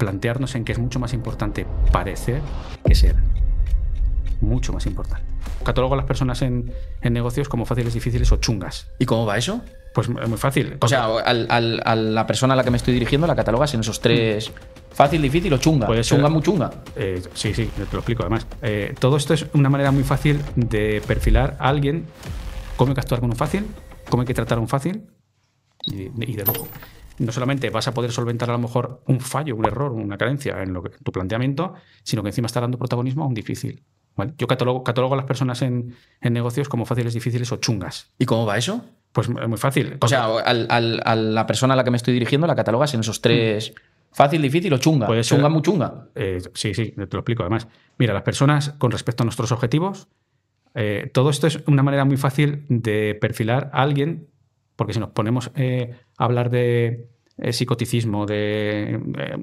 plantearnos en que es mucho más importante parecer que ser. Mucho más importante. Catalogo a las personas en, negocios como fáciles, difíciles o chungas. ¿Y cómo va eso? Pues muy fácil. O sea, a la persona a la que me estoy dirigiendo la catalogas en esos tres. Mm. Fácil, difícil o chunga. pues chunga, muy chunga. Eh, sí, sí, te lo explico además. Eh, todo esto es una manera muy fácil de perfilar a alguien. ¿Cómo hay que actuar con un fácil? ¿Cómo hay que tratar a un fácil? Y, y de lujo no solamente vas a poder solventar a lo mejor un fallo, un error, una carencia en, lo que, tu planteamiento, sino que encima está dando protagonismo a un difícil. Yo catalogo, a las personas en, negocios como fáciles, difíciles o chungas. ¿Y cómo va eso? Pues muy fácil. O sea, a la persona a la que me estoy dirigiendo la catalogas en esos tres. Mm. Fácil, difícil o chunga. pues chunga, muy chunga. Eh, sí, sí, te lo explico además. Mira, las personas con respecto a nuestros objetivos, eh, todo esto es una manera muy fácil de perfilar a alguien porque si nos ponemos eh, a hablar de eh, psicoticismo, de. Eh,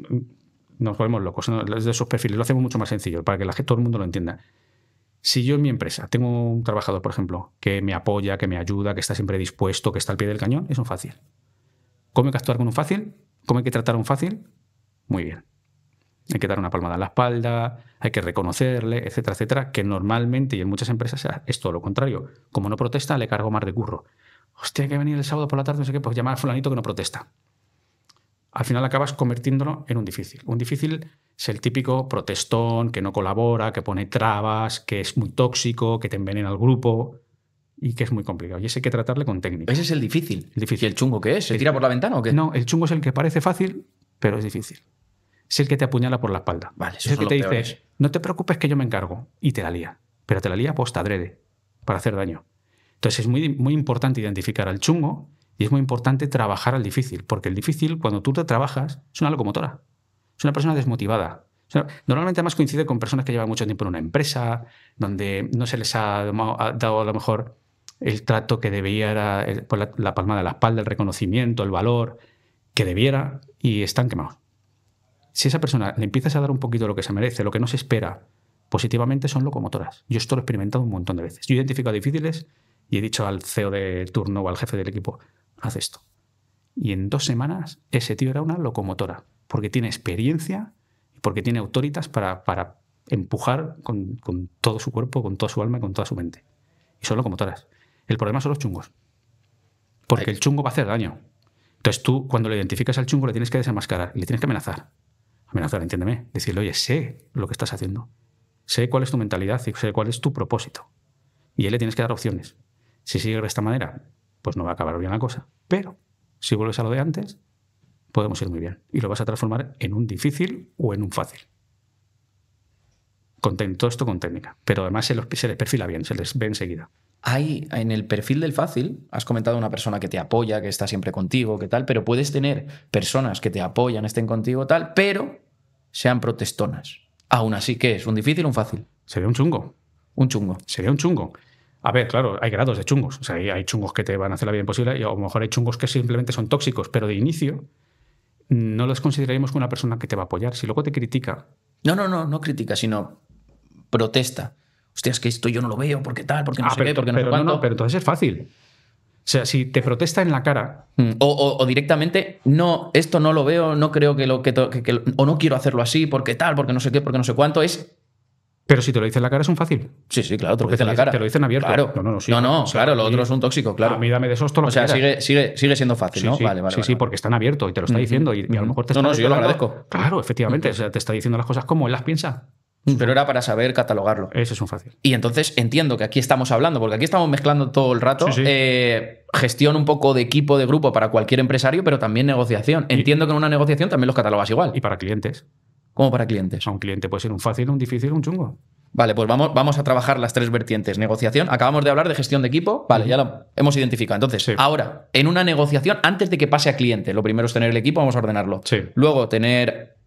nos volvemos locos. De esos perfiles lo hacemos mucho más sencillo para que todo el mundo lo entienda. Si yo en mi empresa tengo un trabajador, por ejemplo, que me apoya, que me ayuda, que está siempre dispuesto, que está al pie del cañón, es un fácil. ¿Cómo hay que actuar con un fácil? ¿Cómo hay que tratar a un fácil? Muy bien. Hay que dar una palmada en la espalda, hay que reconocerle, etcétera, etcétera, que normalmente y en muchas empresas es todo lo contrario. Como no protesta, le cargo más de curro hostia, que venir el sábado por la tarde, no sé qué, pues llamar a fulanito que no protesta. Al final acabas convirtiéndolo en un difícil. Un difícil es el típico protestón que no colabora, que pone trabas, que es muy tóxico, que te envenena al grupo y que es muy complicado. Y ese hay que tratarle con técnica. Ese es el difícil. difícil. ¿Y el chungo qué es? ¿Se tira por la ventana o qué? No, el chungo es el que parece fácil, pero es difícil. Es el que te apuñala por la espalda. Vale, es el que te dice, no te preocupes que yo me encargo. Y te la lía. Pero te la lía posta adrede, para hacer daño. Entonces es muy, muy importante identificar al chungo y es muy importante trabajar al difícil, porque el difícil, cuando tú te trabajas, es una locomotora, es una persona desmotivada. normalmente además coincide con personas que llevan mucho tiempo en una empresa, donde no se les ha dado a lo mejor el trato que debía era pues la, palmada de la espalda, el reconocimiento, el valor que debiera, y están quemados. Si a esa persona le empiezas a dar un poquito lo que se merece, lo que no se espera, positivamente son locomotoras. Yo esto lo he experimentado un montón de veces. Yo identifico a difíciles y he dicho al CEO del turno o al jefe del equipo, haz esto. Y en dos semanas ese tío era una locomotora, porque tiene experiencia y porque tiene autoritas para, empujar con, todo su cuerpo, con toda su alma, y con toda su mente. Y son locomotoras. El problema son los chungos. Porque el chungo va a hacer daño. Entonces tú, cuando le identificas al chungo, le tienes que desenmascarar y le tienes que amenazar. Amenazar, entiéndeme. Decirle, oye, sé lo que estás haciendo. Sé cuál es tu mentalidad y sé cuál es tu propósito. Y él le tienes que dar opciones. Si sigue de esta manera, pues no va a acabar bien la cosa. Pero si vuelves a lo de antes, podemos ir muy bien. Y lo vas a transformar en un difícil o en un fácil. Contento esto con técnica. Pero además se, se les perfila bien, se les ve enseguida. Hay en el perfil del fácil, has comentado una persona que te apoya, que está siempre contigo, que tal, pero puedes tener personas que te apoyan, estén contigo, tal, pero sean protestonas. Aún así, ¿qué es? ¿Un difícil o un fácil? Sería un chungo. Un chungo. Sería un chungo. A ver, claro, hay grados de chungos. O sea, hay, chungos que te van a hacer la vida imposible y a lo mejor hay chungos que simplemente son tóxicos, pero de inicio no los consideraremos como una persona que te va a apoyar. Si luego te critica. No, no, no, no critica, sino protesta. Hostia, es que esto yo no lo veo, porque tal, porque no ah, sé qué, porque no sé cuánto. pero entonces es fácil. O sea, si te protesta en la cara. Mm. O, directamente, no, esto no lo veo, no creo que lo que, O no quiero hacerlo así, porque tal, porque no sé qué, porque no sé cuánto. Es pero si te lo dicen en la cara es un fácil. Sí, sí, claro, te lo dicen en la cara. Te lo dicen abierto. Claro. No, no, no, sí, no, no claro, lo otro es un tóxico, claro. A mí dame de esos O sea, sigue, sigue, sigue siendo fácil, ¿no? Sí, vale, sí, porque están abiertos y te lo está diciendo y, a lo mejor te está No, no, yo lo agradezco. Claro, efectivamente, o sea, te está diciendo las cosas como él las piensa. Pero era para saber catalogarlo. Eso es un fácil. Y entonces entiendo que aquí estamos hablando, porque aquí estamos mezclando todo el rato. Eh, gestión un poco de equipo, de grupo para cualquier empresario, pero también negociación. Entiendo que en una negociación también los catalogas igual. Y para clientes. ¿Cómo para clientes? A un cliente puede ser un fácil, un difícil, un chungo. Vale, pues vamos, vamos a trabajar las tres vertientes. Negociación, acabamos de hablar de gestión de equipo, vale, ya lo hemos identificado. Entonces, ahora, en una negociación, antes de que pase a cliente, lo primero es tener el equipo, vamos a ordenarlo. Sí. Luego tener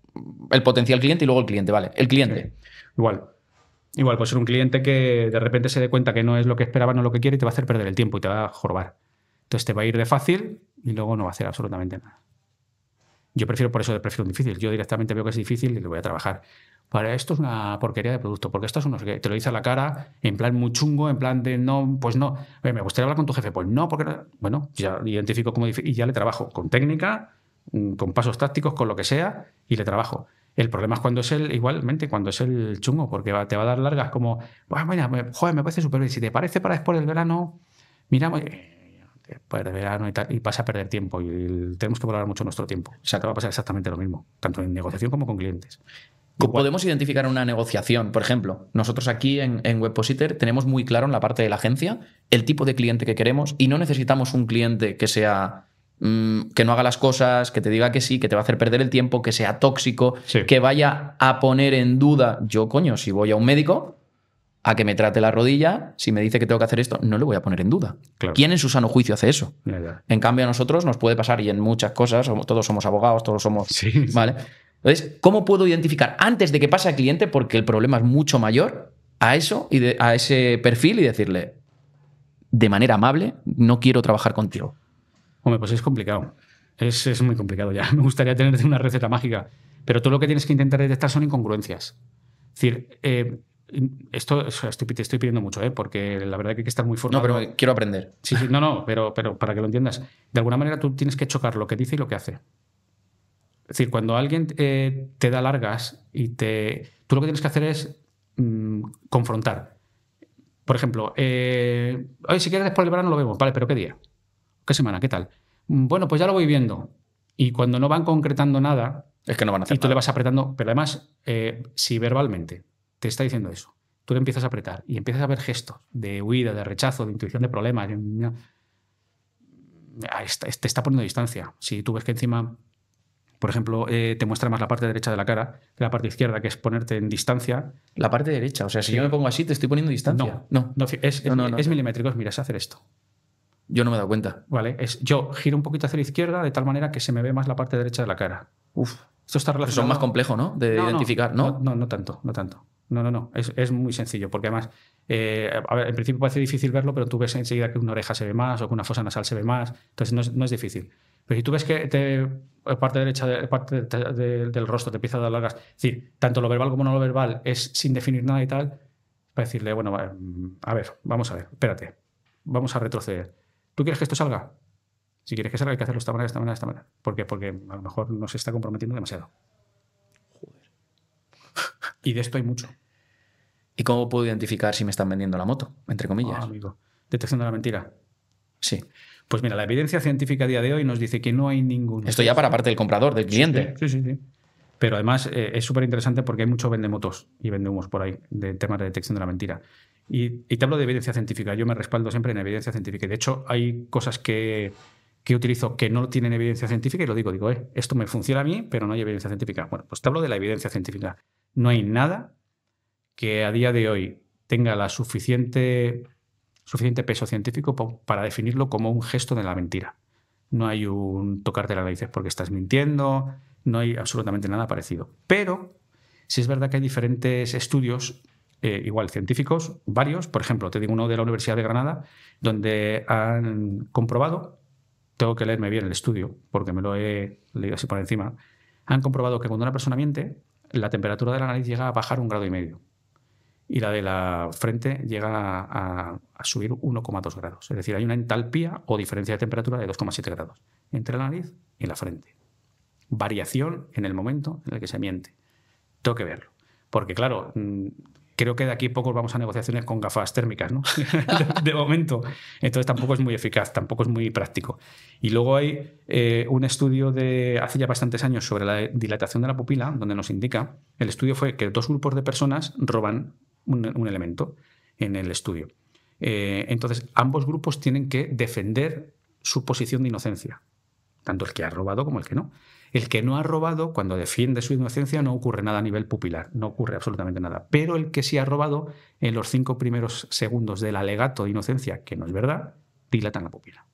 el potencial cliente y luego el cliente, vale, el cliente. Igual, Igual puede ser un cliente que de repente se dé cuenta que no es lo que esperaba, no es lo que quiere y te va a hacer perder el tiempo y te va a jorbar. Entonces te va a ir de fácil y luego no va a hacer absolutamente nada. Yo prefiero por eso de prefiero difícil. Yo directamente veo que es difícil y lo voy a trabajar. Para esto es una porquería de producto, porque esto es uno que te lo dice a la cara, en plan muy chungo, en plan de no, pues no, me gustaría hablar con tu jefe, pues no, porque bueno, ya identifico como y ya le trabajo con técnica, mm, con pasos tácticos, con lo que sea, y le trabajo. El problema es cuando es el, igualmente, cuando es el chungo, porque te va a dar largas como, bueno, mira, joder, me parece súper bien, si te parece para después del verano, miramos, pues de y pasa a perder tiempo y tenemos que valorar mucho nuestro tiempo. Se acaba a pasar exactamente lo mismo, tanto en negociación como con clientes. ¿Podemos identificar una negociación? Por ejemplo, nosotros aquí en, WebPositor tenemos muy claro en la parte de la agencia el tipo de cliente que queremos y no necesitamos un cliente que sea mm, que no haga las cosas, que te diga que sí, que te va a hacer perder el tiempo, que sea tóxico, que vaya a poner en duda. Yo, coño, si voy a un médico, a que me trate la rodilla, si me dice que tengo que hacer esto, no le voy a poner en duda. ¿Quién en su sano juicio hace eso? En cambio, a nosotros nos puede pasar y en muchas cosas, todos somos abogados, todos somos. ¿Vale? Entonces, ¿cómo puedo identificar antes de que pase al cliente, porque el problema es mucho mayor, a eso y a ese perfil y decirle de manera amable, no quiero trabajar contigo? Hombre, pues es complicado. Es, muy complicado ya. Me gustaría tenerte una receta mágica. Pero todo lo que tienes que intentar detectar son incongruencias. Es decir, eh, esto te estoy pidiendo mucho, ¿eh? porque la verdad que hay que estar muy formado. No, pero quiero aprender. Sí, sí, no, no, pero, pero para que lo entiendas. De alguna manera tú tienes que chocar lo que dice y lo que hace. Es decir, cuando alguien eh, te da largas y te. Tú lo que tienes que hacer es mm, confrontar. Por ejemplo, eh, si quieres después del verano lo vemos. Vale, pero ¿qué día? ¿Qué semana? ¿Qué tal? Mm, bueno, pues ya lo voy viendo. Y cuando no van concretando nada. Es que no van a hacer Y tú le vas apretando. Pero además, eh, si verbalmente te está diciendo eso. Tú le empiezas a apretar y empiezas a ver gestos de huida, de rechazo, de intuición de problemas. Te está poniendo distancia. Si tú ves que encima, por ejemplo, eh, te muestra más la parte derecha de la cara que la parte izquierda, que es ponerte en distancia. La parte derecha, o sea, si yo me pongo así, te estoy poniendo distancia. No, no, es, milimétricos. milimétrico, mira, es hacer esto. Yo no me he dado cuenta. Vale, yo giro un poquito hacia la izquierda de tal manera que se me ve más la parte derecha de la cara. Uf. Esto está pues relacionado. Pero son más complejos, ¿no? De identificar, ¿no? No, no tanto, no tanto. No, no, no, es, muy sencillo, porque además, eh, en principio parece difícil verlo, pero tú ves enseguida que una oreja se ve más o que una fosa nasal se ve más, entonces no es, difícil. Pero si tú ves que te, eh, parte derecha parte del rostro te empieza a dar largas, es decir, tanto lo verbal como no lo verbal es sin definir nada y tal, para decirle, bueno, mm, a ver, vamos a ver, espérate, vamos a retroceder. ¿Tú quieres que esto salga? Si quieres que salga, hay que hacerlo de esta manera, de esta manera, de esta manera. ¿Por qué? Porque a lo mejor no se está comprometiendo demasiado. Y de esto hay mucho. ¿Y cómo puedo identificar si me están vendiendo la moto, entre comillas? Ah, amigo. Detección de la mentira. Sí. Pues mira, la evidencia científica a día de hoy nos dice que no hay ningún... Esto ya para parte del comprador, del cliente. Sí, sí, sí. Pero además eh, es súper interesante porque hay mucho motos y vende humos por ahí de temas de detección de la mentira. Y, y te hablo de evidencia científica. Yo me respaldo siempre en evidencia científica. De hecho, hay cosas que que utilizo que no tienen evidencia científica y lo digo, digo, eh, esto me funciona a mí, pero no hay evidencia científica. Bueno, pues te hablo de la evidencia científica. No hay nada que a día de hoy tenga la suficiente, suficiente peso científico para definirlo como un gesto de la mentira. No hay un tocarte las narices porque estás mintiendo, no hay absolutamente nada parecido. Pero si es verdad que hay diferentes estudios eh, igual científicos, varios, por ejemplo, te digo uno de la Universidad de Granada, donde han comprobado tengo que leerme bien el estudio, porque me lo he leído así por encima, han comprobado que cuando una persona miente, la temperatura de la nariz llega a bajar un grado y medio y la de la frente llega a, subir 1,2 grados. Es decir, hay una entalpía o diferencia de temperatura de 2,7 grados entre la nariz y la frente. Variación en el momento en el que se miente. Tengo que verlo. Porque claro, mm, creo que de aquí a poco vamos a negociaciones con gafas térmicas, ¿no? de, momento. Entonces tampoco es muy eficaz, tampoco es muy práctico. Y luego hay eh, un estudio de hace ya bastantes años sobre la dilatación de la pupila, donde nos indica, el estudio fue que dos grupos de personas roban un, elemento en el estudio. Eh, entonces, ambos grupos tienen que defender su posición de inocencia, tanto el que ha robado como el que no. El que no ha robado, cuando defiende su inocencia, no ocurre nada a nivel pupilar, no ocurre absolutamente nada. Pero el que sí ha robado, en los cinco primeros segundos del alegato de inocencia, que no es verdad, dilatan la pupila.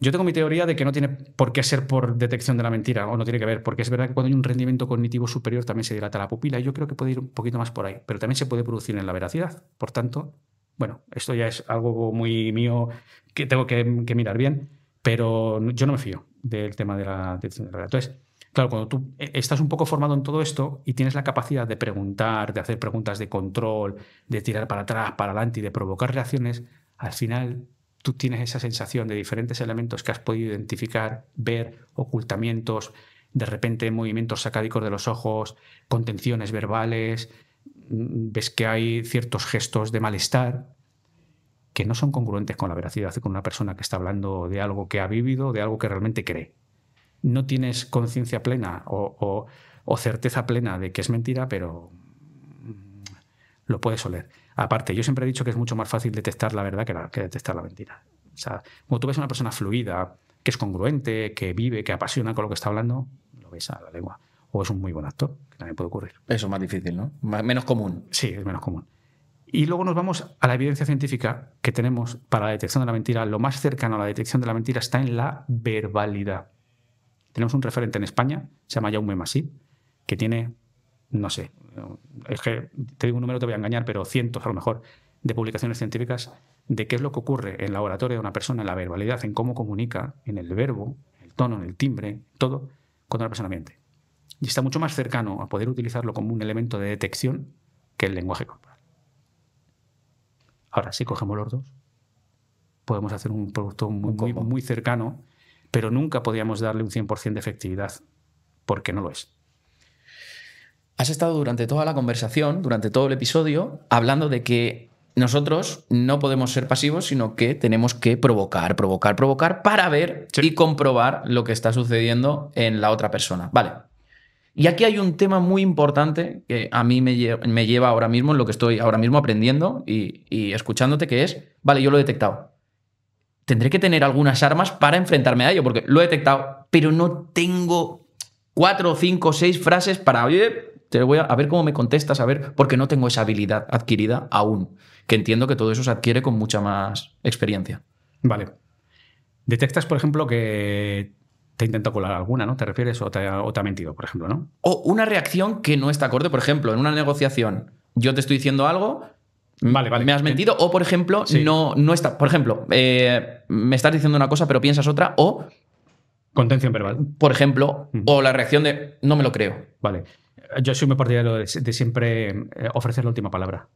Yo tengo mi teoría de que no tiene por qué ser por detección de la mentira, o no tiene que ver, porque es verdad que cuando hay un rendimiento cognitivo superior también se dilata la pupila, y yo creo que puede ir un poquito más por ahí, pero también se puede producir en la veracidad. Por tanto, bueno, esto ya es algo muy mío que tengo que mirar bien, pero yo no me fío del tema de la detección Entonces, claro, cuando tú e, estás un poco formado en todo esto y tienes la capacidad de preguntar, de hacer preguntas de control, de tirar para atrás, para adelante y de provocar reacciones, al final tú tienes esa sensación de diferentes elementos que has podido identificar, ver, ocultamientos, de repente movimientos sacádicos de los ojos, contenciones verbales, mm, ves que hay ciertos gestos de malestar que no son congruentes con la veracidad con una persona que está hablando de algo que ha vivido, de algo que realmente cree. No tienes conciencia plena o, certeza plena de que es mentira, pero mm, lo puedes oler. Aparte, yo siempre he dicho que es mucho más fácil detectar la verdad que, detectar la mentira. O sea, cuando tú ves a una persona fluida, que es congruente, que vive, que apasiona con lo que está hablando, lo ves a la lengua. O es un muy buen actor, que también puede ocurrir. Eso es más difícil, ¿no? menos común. Sí, es menos común. Y luego nos vamos a la evidencia científica que tenemos para la detección de la mentira. Lo más cercano a la detección de la mentira está en la verbalidad. Tenemos un referente en España, se llama Jaume Masí, que tiene, no sé, te digo un número, te voy a engañar, pero cientos a lo mejor de publicaciones científicas de qué es lo que ocurre en la oratoria de una persona, en la verbalidad, en cómo comunica, en el verbo, el tono, en el timbre, todo, cuando la persona miente. Y está mucho más cercano a poder utilizarlo como un elemento de detección que el lenguaje corporal. Ahora, si cogemos los dos, podemos hacer un producto muy, cercano, pero nunca podíamos darle un 100% de efectividad, porque no lo es. Has estado durante toda la conversación, durante todo el episodio, hablando de que nosotros no podemos ser pasivos, sino que tenemos que provocar, provocar, provocar para ver y comprobar lo que está sucediendo en la otra persona. Vale, y aquí hay un tema muy importante que a mí me, lleva ahora mismo en lo que estoy ahora mismo aprendiendo y, escuchándote, que es, vale, yo lo he detectado. Tendré que tener algunas armas para enfrentarme a ello, porque lo he detectado, pero no tengo cuatro, cinco, seis frases para, oye, te voy a, a ver cómo me contestas, a ver, porque no tengo esa habilidad adquirida aún, que entiendo que todo eso se adquiere con mucha más experiencia. Vale. Detectas, por ejemplo, que te intento colar alguna, ¿no? ¿Te refieres o te, ha mentido, por ejemplo, ¿no? O una reacción que no está acorde, por ejemplo, en una negociación, yo te estoy diciendo algo. Vale, Me has mentido, o por ejemplo, no, no está. Por ejemplo, eh, me estás diciendo una cosa, pero piensas otra, o. Contención verbal. Por ejemplo, o la reacción de no me lo creo. Vale. Eh, yo soy muy partidario de, siempre eh, ofrecer la última palabra.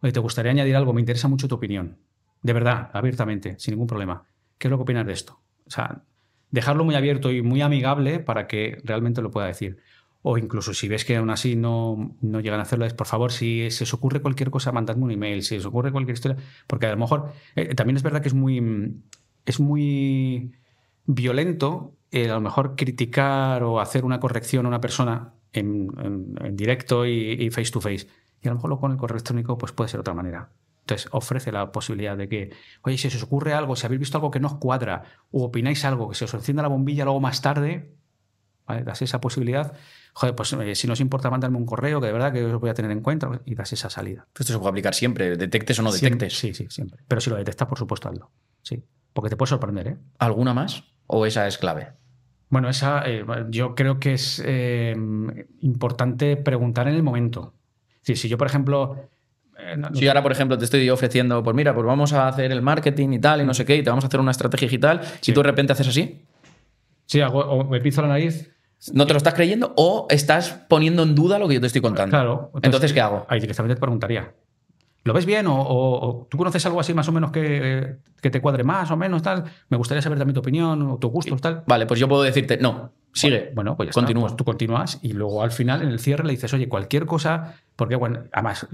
Oye, ¿te gustaría añadir algo? Me interesa mucho tu opinión. De verdad, abiertamente, sin ningún problema. ¿Qué es lo que opinas de esto? O sea, dejarlo muy abierto y muy amigable para que realmente lo pueda decir. O incluso si ves que aún así no, no llegan a hacerlo, es por favor, si se os ocurre cualquier cosa, mandadme un email, si os ocurre cualquier historia, porque a lo mejor eh, también es verdad que es muy, es muy violento eh, a lo mejor criticar o hacer una corrección a una persona en, directo y, face to face. Y a lo mejor con el correo electrónico pues puede ser otra manera. Entonces, ofrece la posibilidad de que, oye, si os ocurre algo, si habéis visto algo que no os cuadra, o opináis algo, que se os encienda la bombilla luego más tarde, ¿vale? Das esa posibilidad. Joder, pues eh, si no os importa, mandarme un correo, que de verdad que os voy a tener en cuenta, y das esa salida. Esto se puede aplicar siempre, detectes o no detectes. sí, sí, siempre. Pero si lo detectas, por supuesto, hazlo. Sí. Porque te puede sorprender, ¿eh? ¿Alguna más? ¿O esa es clave? Bueno, esa eh, yo creo que es importante preguntar en el momento. si yo, por ejemplo, eh, si ahora, por ejemplo, te estoy ofreciendo, pues mira, pues vamos a hacer el marketing y tal, y no sé qué, y te vamos a hacer una estrategia digital, si tú de repente haces así. Sí, hago, me piso la nariz. ¿No te lo estás creyendo o estás poniendo en duda lo que yo te estoy contando? Claro. Entonces, ¿qué hago? Ahí directamente te preguntaría. ¿Lo ves bien? O, tú conoces algo así más o menos que, te cuadre más o menos, tal? Me gustaría saber también tu opinión o tu gusto, tal. Vale, pues yo puedo decirte, no, sigue. Bueno, pues ya pues tú continúas y luego al final, en el cierre, le dices, oye, cualquier cosa porque, bueno, además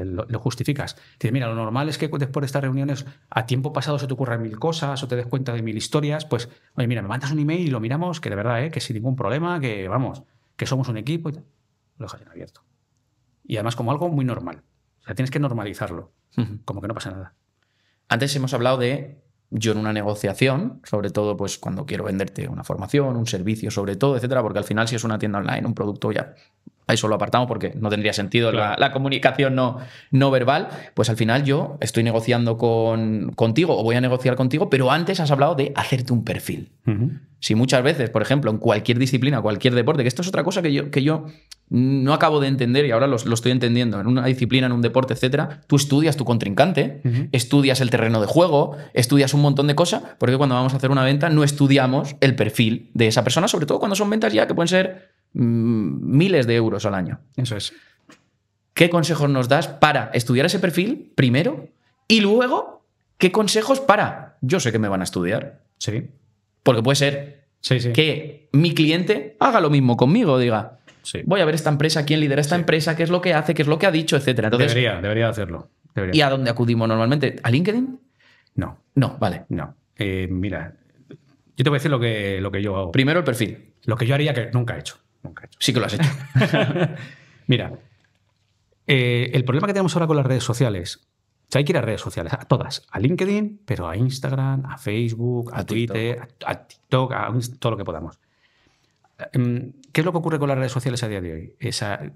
lo, justificas. Dices, mira, lo normal es que después de estas reuniones, a tiempo pasado se te ocurran mil cosas o te des cuenta de mil historias. Pues, oye, mira, me mandas un email y lo miramos, que de verdad, ¿eh? que sin ningún problema, que vamos, que somos un equipo. Y tal. Lo dejas en abierto. Y además, como algo muy normal. O sea, tienes que normalizarlo. Como que no pasa nada. Antes hemos hablado de yo en una negociación, sobre todo pues cuando quiero venderte una formación, un servicio, sobre todo, etcétera, porque al final si es una tienda online, un producto ya Ahí solo apartamos porque no tendría sentido la, comunicación no, no verbal, pues al final yo estoy negociando con, contigo o voy a negociar contigo, pero antes has hablado de hacerte un perfil. Si muchas veces, por ejemplo, en cualquier disciplina, cualquier deporte, que esto es otra cosa que yo, que yo no acabo de entender y ahora lo, estoy entendiendo, en una disciplina, en un deporte, etcétera, tú estudias tu contrincante, estudias el terreno de juego, estudias un montón de cosas, porque cuando vamos a hacer una venta no estudiamos el perfil de esa persona, sobre todo cuando son ventas ya que pueden ser Mm, miles de euros al año. Eso es. ¿Qué consejos nos das para estudiar ese perfil primero y luego qué consejos para? Yo sé que me van a estudiar. Sí. Porque puede ser sí, sí. que mi cliente haga lo mismo conmigo, diga, voy a ver esta empresa, quién lidera esta empresa, qué es lo que hace, qué es lo que ha dicho, etc. debería, debería hacerlo. ¿Y a dónde acudimos normalmente? ¿A LinkedIn? No. No, vale. No. Eh, mira, yo te voy a decir lo que, lo que yo hago. Primero el perfil. Lo que yo haría que nunca he hecho. Nunca he Sí que lo has hecho. Mira, eh, el problema que tenemos ahora con las redes sociales, hay que ir a redes sociales, a todas, a LinkedIn, pero a Instagram, a Facebook, a, Twitter, A, TikTok, a todo lo que podamos. Em, ¿Qué es lo que ocurre con las redes sociales a día de hoy?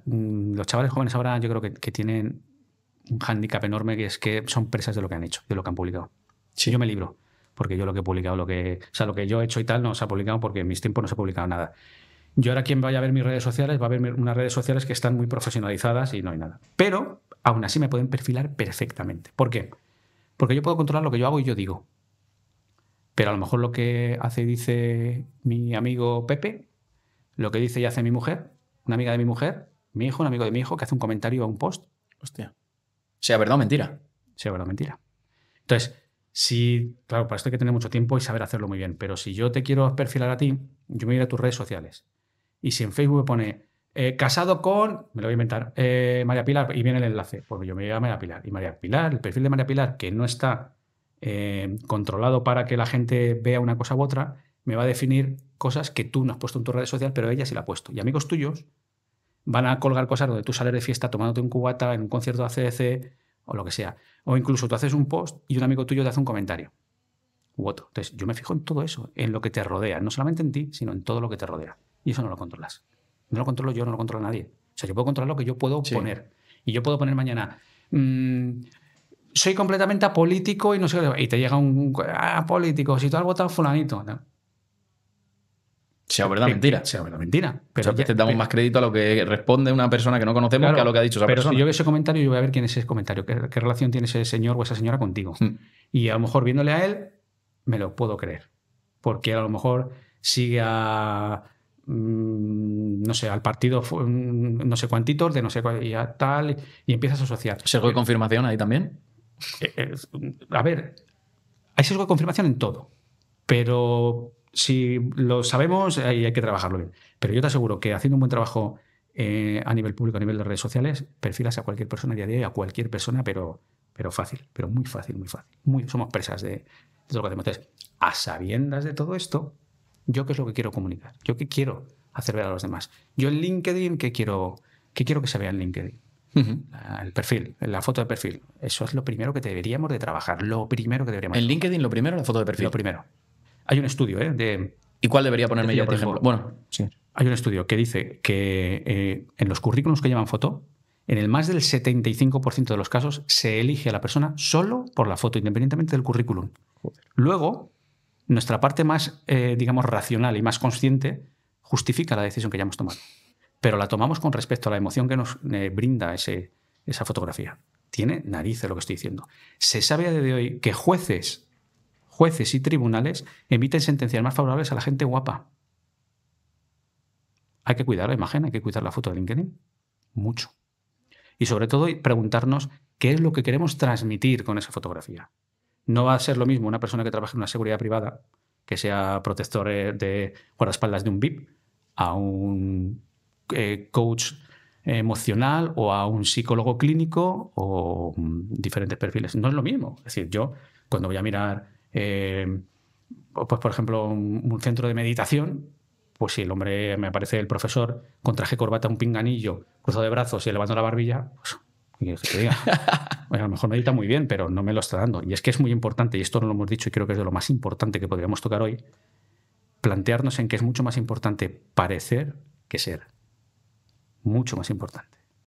Mm, los chavales jóvenes ahora yo creo que, tienen un hándicap enorme que es que son presas de lo que han hecho, de lo que han publicado. Si yo me libro, porque yo lo que he publicado, lo que, o sea, lo que yo he hecho y tal no se ha publicado porque en mis tiempos no se ha publicado nada. Yo ahora quien vaya a ver mis redes sociales va a ver unas redes sociales que están muy profesionalizadas y no hay nada. Pero aún así me pueden perfilar perfectamente. ¿Por qué? Porque yo puedo controlar lo que yo hago y yo digo. Pero a lo mejor lo que hace y dice mi amigo Pepe, lo que dice y hace mi mujer, una amiga de mi mujer, mi hijo, un amigo de mi hijo, que hace un comentario a un post. Hostia. Sea verdad o mentira. Sea verdad o mentira. Entonces, si, claro, para esto hay que tener mucho tiempo y saber hacerlo muy bien, pero si yo te quiero perfilar a ti, yo me voy a tus redes sociales y si en Facebook me pone eh, casado con, me lo voy a inventar, eh, María Pilar, y viene el enlace, pues yo me voy a María Pilar. Y María Pilar, el perfil de María Pilar, que no está eh, controlado para que la gente vea una cosa u otra, me va a definir cosas que tú no has puesto en tu red social, pero ella sí la ha puesto. Y amigos tuyos van a colgar cosas donde tú sales de fiesta tomándote un cubata en un concierto de ACDC o lo que sea. O incluso tú haces un post y un amigo tuyo te hace un comentario u otro. Entonces, yo me fijo en todo eso, en lo que te rodea, no solamente en ti, sino en todo lo que te rodea. Y eso no lo controlas. No lo controlo yo, no lo controla nadie. O sea, yo puedo controlar lo que yo puedo poner. Y yo puedo poner mañana. Mm, soy completamente apolítico y no sé qué. Y te llega un. Ah, político, si tú has votado fulanito. Sea verdad, mentira. Sea verdad, mentira. Pero damos más crédito a lo que responde una persona que no conocemos que a lo que ha dicho esa persona. Pero si yo veo ese comentario, yo voy a ver quién es ese comentario, qué, relación tiene ese señor o esa señora contigo. Hmm. Y a lo mejor viéndole a él, me lo puedo creer. Porque a lo mejor sigue a Mm, no sé, al partido mm, no sé cuántitos, de no sé cuál, y tal, y empiezas a asociar. ¿Sesgo de confirmación ahí también? Eh, eh, a ver, hay sesgo de confirmación en todo, pero si lo sabemos hay, hay que trabajarlo bien. Pero yo te aseguro que haciendo un buen trabajo eh, a nivel público, a nivel de redes sociales, perfilas a cualquier persona día a día y a cualquier persona, pero, pero fácil, pero muy fácil, muy fácil. Muy, somos presas de, de lo que hacemos. Entonces, a sabiendas de todo esto, yo qué es lo que quiero comunicar. Yo qué quiero hacer ver a los demás. Yo en LinkedIn, ¿qué quiero, qué quiero que se vea en LinkedIn? El perfil, la foto de perfil. Eso es lo primero que deberíamos de trabajar. Lo primero que deberíamos. En LinkedIn, lo primero, la foto de perfil. Lo primero. Hay un estudio, ¿eh? De, ¿Y cuál debería ponerme yo, por ejemplo? Bueno, sí. Hay un estudio que dice que eh, en los currículums que llevan foto, en el más del 75% de los casos se elige a la persona solo por la foto, independientemente del currículum. Luego, nuestra parte más, eh, digamos, racional y más consciente justifica la decisión que ya hemos tomado. Pero la tomamos con respecto a la emoción que nos eh, brinda ese, esa fotografía. Tiene narices lo que estoy diciendo. Se sabe a día de hoy que jueces, jueces y tribunales emiten sentencias más favorables a la gente guapa. Hay que cuidar la imagen, hay que cuidar la foto de LinkedIn. Mucho. Y sobre todo preguntarnos qué es lo que queremos transmitir con esa fotografía no va a ser lo mismo una persona que trabaja en una seguridad privada, que sea protector eh, de guardaespaldas de un VIP, a un eh, coach emocional o a un psicólogo clínico o mm, diferentes perfiles. No es lo mismo. Es decir, yo cuando voy a mirar, eh, pues por ejemplo, un, centro de meditación, pues si el hombre me aparece el profesor con traje, corbata, un pinganillo, cruzado de brazos y elevando la barbilla, pues a lo mejor no edita muy bien, pero no me lo está dando. Y es que es muy importante, y esto no lo hemos dicho y creo que es de lo más importante que podríamos tocar hoy, plantearnos en que es mucho más importante parecer que ser. Mucho más importante.